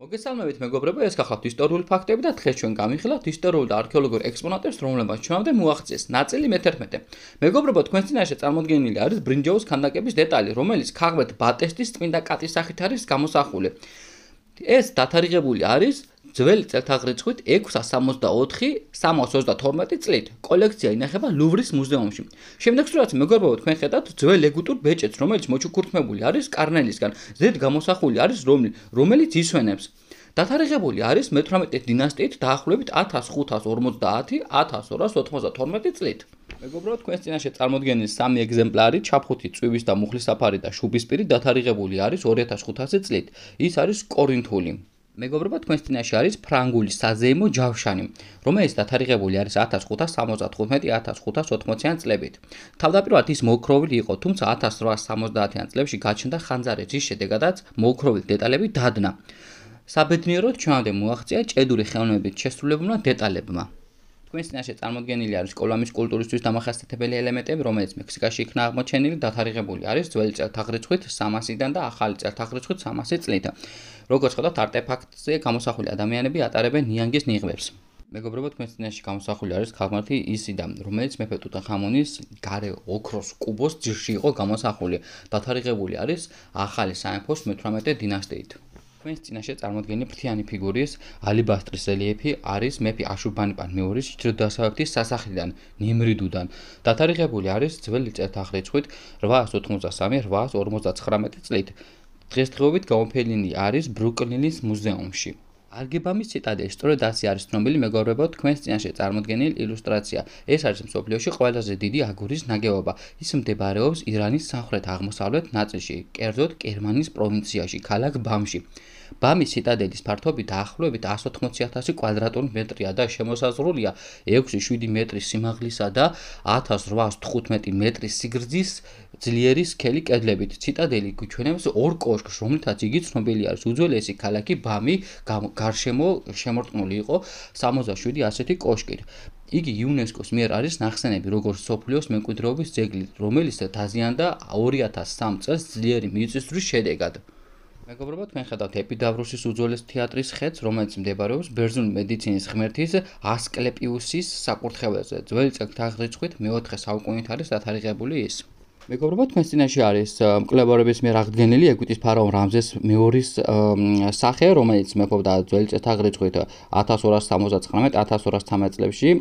მოგესალმებით მეგობრებო, ეს ხახავთ ისტორიული ფაქტები და დღეს ჩვენ გამიხილავთ ისტორიულ და არქეოლოგიურ ექსპონატებს, რომლებიც ჩვენამდე მოაღწიეს ნაწილი მე-11. მეგობრებო, თქვენ წინაშე წარმოდგენილი არის ბრინჯაოს ხანდაკების დეტალი, რომელიც ქაღმეთ ბატესტის წმინდა კატის სახით არის გამოსახული. ეს დათარიღებული არის ძველი წელთაღრიცხვით 664 732 წლით კოლექცია ინახება ლუვრის მუზეუმში. შემდეგ სულაც მეგობრებო თქვენ ხედავთ ძველ ეგვიპტურ ბეჭედს, რომელიც მოჩუქურთმებული არის კარნელისგან. ზედ გამოსახული არის რომლი, რომელიც ისვენებს. დათარიღებული არის 18 დინასტიით დაახლოებით 1550-1292 წლით. მეგობრებო, თქვენს წინაშე წარმოდგენილი სამი ეგზემპლარი, ჩაფხუთი წვივის და მუხლის საფარი და შუბისპირი დათარიღებული არის 2500 წლით. ის არის კორინთული. მეგობრებო თქვენს წინაშე არის ფრანგული საზეიმო ჯავშანი რომელიც დათარიღებული არის 1575-1580-იან წლებით თავდაპირველად ის მოკროვილი იყო თუმცა 1870-იან წლებში გაჩნდა ხანძარი რის შედეგადაც მოკროვილი დეტალები დადნა საბედნიეროდ ჩვენამდე მოაღწია ჭედური ხელოვნების შესრულებულმა დეტალებმა თქვენ წინაშე წარმოდგენილი არის კოლამის კულტურისთვის დამახასიათებელი ელემენტები, რომელიც მექსიკაში იქნა აღმოჩენილი და თარიღებული არის ძველი წელთაღრიცხვით 300-დან და ახალი წელთაღრიცხვით 300 წლით. როგორც ხედავთ, არტეფაქტზე გამოსახული ადამიანები ატარებენ ნიანგის ნიღბებს. მეგობრებო, თქვენ წინაშე გამოსახული არის ქალღმერთი ისიდა, რომელიც მეფე ტუტანხამონის გარე ოქროს კუბოს ძირში იყო გამოსახული და თარიღებული არის ახალი სამეფოს 18 დინასტიით. ქვენს წინაშე წარმოდგენილი ფრთიანი ფიგურის ალიბასტრის რელიეფი არის მეფე აშუბანიპან მეორის ჩრდილოდასავლეთის სასახლიდან ნემრიდუდან დათარიღებული არის ძველი წელთაღრიცხვით 883 849 წლით დღესდღეობით გამოფენილი არის ბრუკლინის მუზეუმში არგებამის ციტადელი სწორედ ასე არის ცნობილი მეგობრებო თქვენს წინაშე წარმოდგენილი ილუსტრაცია ეს არის მსოფლიოში ყველაზე დიდი აგურის ნაგებობა ის მდებარეობს ირანის სამხრეთ აღმოსავლეთ ნაწილში კერძოდ კერმანის პროვინციაში ქალაქ ბამში ბამის ციტადელის ფართობი დაახლოებით 180000 კვადრატული მეტრია და შემოსაზღვრულია 6-7 მეტრის სიმაღლისა და 1815 მეტრის სიგრძის ძლიერი სქელი კედლებით. ციტადელი გვიჩვენებს ორ კოშკს, რომლითაც იგი ცნობილი არის. უძველესი ქალაქი ბამი გარშემო შემორტყმული იყო 67 ასეთი კოშკით. იგი იუნესკოს მიერ არის ნახსენები როგორც სოფლიოს მემკვიდრეობის ძეგლი, რომელიც დაზიანდა 2003 წელს ძლიერი მიწისძვრის შედეგად. მეგობრებო, თქვენ ხედავთ ეპიდავროსის უძველეს თეატრის ხეთს, რომელიც მდებარეობს ბერძნულ მედიცინის ღმერთის ასკლეპიუსის საკურთხეველზე. ძველი წარღვით მე-4 საუკუნით არის დათარიღებული ის. მეგობრებო თქვენ წინაშე არის მკლებარების მიერ აღდგენილი ეგვიპტის ფარაონ რამზეს მეორის სახე რომელიც მეფობდა ძველი წეთაღრიცხვით 1269-1213 წლებში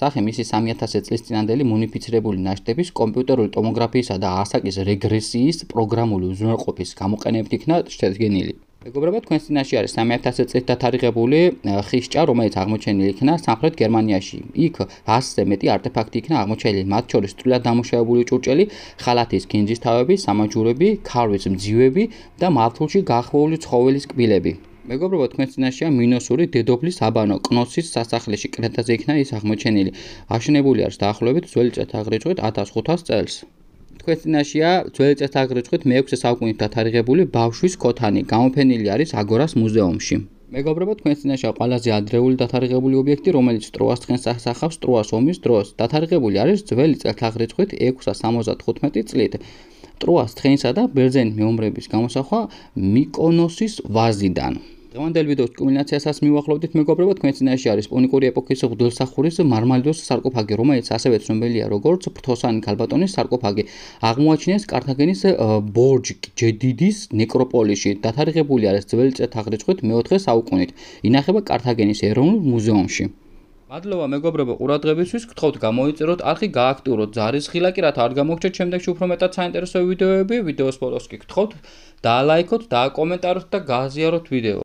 სახე მისი 3000 წლის წინანდელი მონიფიცირებული ნაშთების კომპიუტერული ტომოგრაფიისა და ასაკის რეგრესიის პროგრამული უზრუნველყოფის გამოყენებით იქნა შედგენილი მეგობრებო თქვენს წინაშე არის 3000-ზე წელი დათარიღებული ხისჭა რომელიც აღმოჩენილი იქნა სამხრეთ გერმანიაში იქ 100-ზე მეტი არტეფაქტი იქნა აღმოჩენილი მათ შორის სრულად დამუშავებული ჭურჭელი ხალათის კინჯის თავები სამაჯურები ქარვის მძივები და მართულში გახვეული ცხოველის კბილები მეგობრებო თქვენ წინაშეა მინოსური დედოფლის აბანო კნოსის სასახლეში კრეტაზე იქნა ის აღმოჩენილი აშენებული არის დაახლოებით ძველი წეთაღრიცხვით 1500 წელს თქვენ წინაშია ძველი წესთა აღრიცხვით მე-6 საუკუნით დათარიღებული ბავშვის ქოთანი გამოფენილი არის აგორას მუზეუმში მეგობრებო თქვენ წინაშია ყველაზე ადრეული დათარიღებული ობიექტი რომელიც ტროას ცხენს ახახავს ტროას ომის დროს დათარიღებული არის ძველი წელთა აღრიცხვით 675 წლით ტროას ცხენისა და ბერძენი მეომრების გამოსახვა მიკონოსის ვაზიდან დღევანდელ ვიდეოს კულმინაციასაც მივახლოვდით მეგობრებო თქვენ წინაშე არის პონიკური ეპოქის ღვთისმსახურის მარმალდოს sarcophagi რომელიც ასევე ცნობილია როგორც ფთოსანი ქალბატონის sarcophagi აღმოაჩინეს კართაგენის ბორჯ ჯედიდის ნეკროპოლიში დათარიღებული არის ძველი წეთაღრიცხვით მე-4 საუკუნით ინახება კართაგენის ეროვნულ მუზეუმში მადლობა მეგობრებო ყურადღებისთვის გთხოვთ გამოიწეროთ არხი გააქტიუროთ ზარისხილა კი რათა არ გამოგჩეთ შემდეგში უფრო მეტად საინტერესო ვიდეოები ვიდეოს ფოტოს კი გთხოვთ დალაიქოთ დააკომენტაროთ და გააზიაროთ ვიდეო